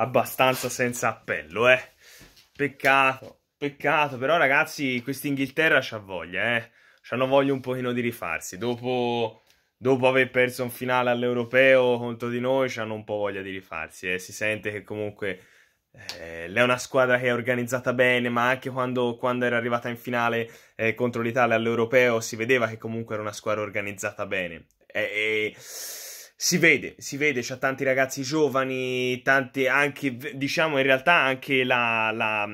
abbastanza senza appello, eh. Peccato, peccato, però ragazzi, questa Inghilterra c'ha voglia, eh. C'hanno voglia un pochino di rifarsi. Dopo, dopo aver perso un finale all'Europeo contro di noi, c'hanno un po' voglia di rifarsi, eh. Si sente che comunque... Eh, è una squadra che è organizzata bene, ma anche quando, quando era arrivata in finale eh, contro l'Italia all'Europeo si vedeva che comunque era una squadra organizzata bene. E, e si vede, si vede, c'ha tanti ragazzi giovani, tanti anche, diciamo in realtà anche la, la,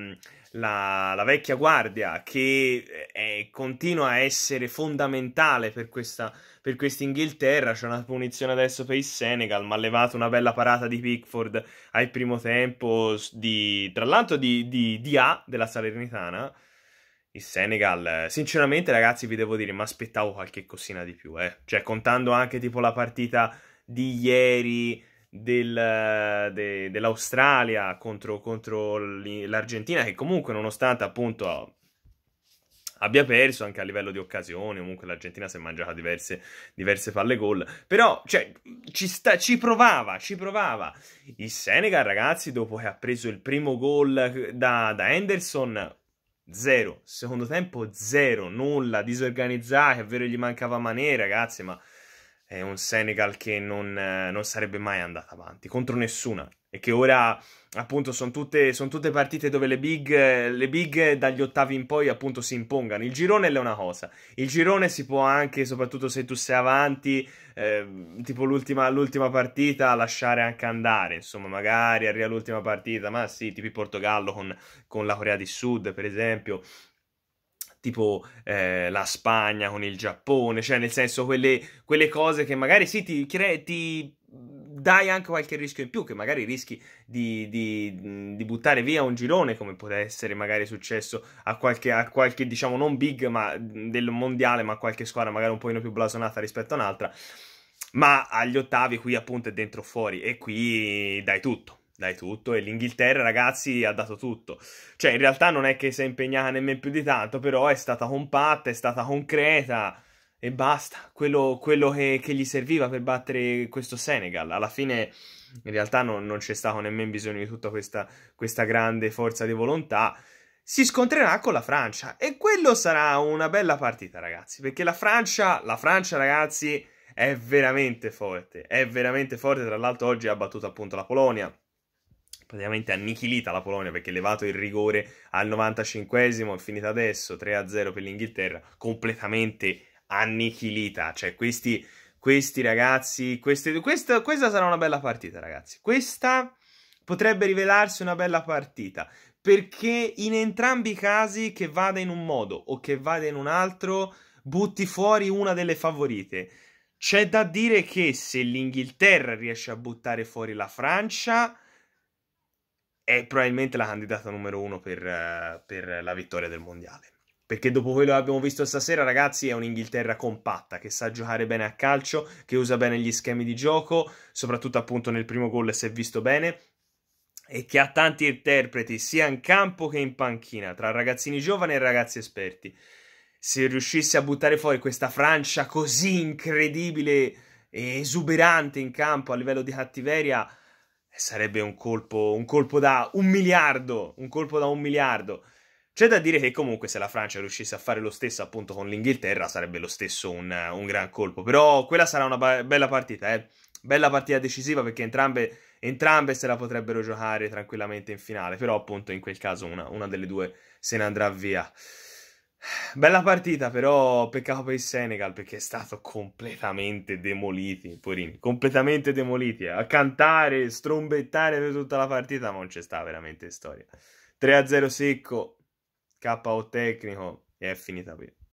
la, la vecchia guardia che eh, è, continua a essere fondamentale per questa per quest'Inghilterra. C'è una punizione adesso per il Senegal, ma ha levato una bella parata di Pickford al primo tempo, di, tra l'altro di, di, di A della Salernitana. Il Senegal, eh, sinceramente ragazzi vi devo dire, mi aspettavo qualche cosina di più, eh. cioè contando anche tipo la partita di ieri del, de, dell'Australia contro, contro l'Argentina, che comunque nonostante appunto abbia perso anche a livello di occasioni, comunque l'Argentina si è mangiata diverse, diverse palle gol, però cioè, ci, sta, ci, provava, ci provava. Il Senegal ragazzi dopo che ha preso il primo gol da, da Henderson... Zero, secondo tempo zero, nulla, disorganizzati, è vero gli mancava Mané ragazzi, ma è un Senegal che non, eh, non sarebbe mai andato avanti, contro nessuna, e che ora appunto sono tutte, son tutte, partite dove le big, le big dagli ottavi in poi appunto si impongano. Il girone è una cosa, il girone si può anche, soprattutto se tu sei avanti, eh, tipo l'ultima, partita, lasciare anche andare, insomma magari arriva l'ultima partita, ma sì, tipo il Portogallo con, con la Corea del Sud per esempio, tipo eh, la Spagna con il Giappone, cioè nel senso quelle, quelle cose che magari sì ti, cre- ti dai anche qualche rischio in più, che magari rischi di, di, di, buttare via un girone, come potrebbe essere magari successo a qualche, a qualche, diciamo, non big ma del mondiale, ma a qualche squadra magari un po' più blasonata rispetto a un'altra. Ma agli ottavi qui appunto è dentro o fuori e qui dai tutto dai tutto e l'Inghilterra ragazzi ha dato tutto cioè in realtà non è che si è impegnata nemmeno più di tanto però è stata compatta è stata concreta e basta quello, quello che, che, gli serviva per battere questo Senegal alla fine in realtà non, non c'è stato nemmeno bisogno di tutta questa, questa grande forza di volontà si scontrerà con la Francia e quello sarà una bella partita ragazzi perché la Francia la Francia ragazzi è veramente forte è veramente forte tra l'altro oggi ha battuto appunto la Polonia praticamente annichilita la Polonia perché levato il rigore al 95esimo, è finita adesso 3-0 per l'Inghilterra, completamente annichilita, cioè questi, questi ragazzi, questi, questa, questa sarà una bella partita ragazzi, questa potrebbe rivelarsi una bella partita, perché in entrambi i casi che vada in un modo o che vada in un altro, butti fuori una delle favorite. C'è da dire che se l'Inghilterra riesce a buttare fuori la Francia, è probabilmente la candidata numero uno per, eh, per la vittoria del mondiale. Perché dopo quello che abbiamo visto stasera, ragazzi, è un'Inghilterra compatta, che sa giocare bene a calcio, che usa bene gli schemi di gioco, soprattutto appunto nel primo gol si è visto bene, e che ha tanti interpreti sia in campo che in panchina, tra ragazzini giovani e ragazzi esperti. Se riuscisse a buttare fuori questa Francia così incredibile e esuberante in campo a livello di cattiveria, sarebbe un colpo, un colpo da un miliardo, un colpo da un miliardo. C'è da dire che comunque se la Francia riuscisse a fare lo stesso appunto con l'Inghilterra sarebbe lo stesso un, un gran colpo, però quella sarà una ba- bella partita, eh? bella partita decisiva perché entrambe, entrambe, se la potrebbero giocare tranquillamente in finale, però appunto in quel caso una, una delle due se ne andrà via. Bella partita, però peccato per il Senegal perché è stato completamente demoliti, porini, completamente demoliti. A cantare, strombettare per tutta la partita, ma non c'è sta veramente storia. 3-0 secco, KO tecnico e è finita qui.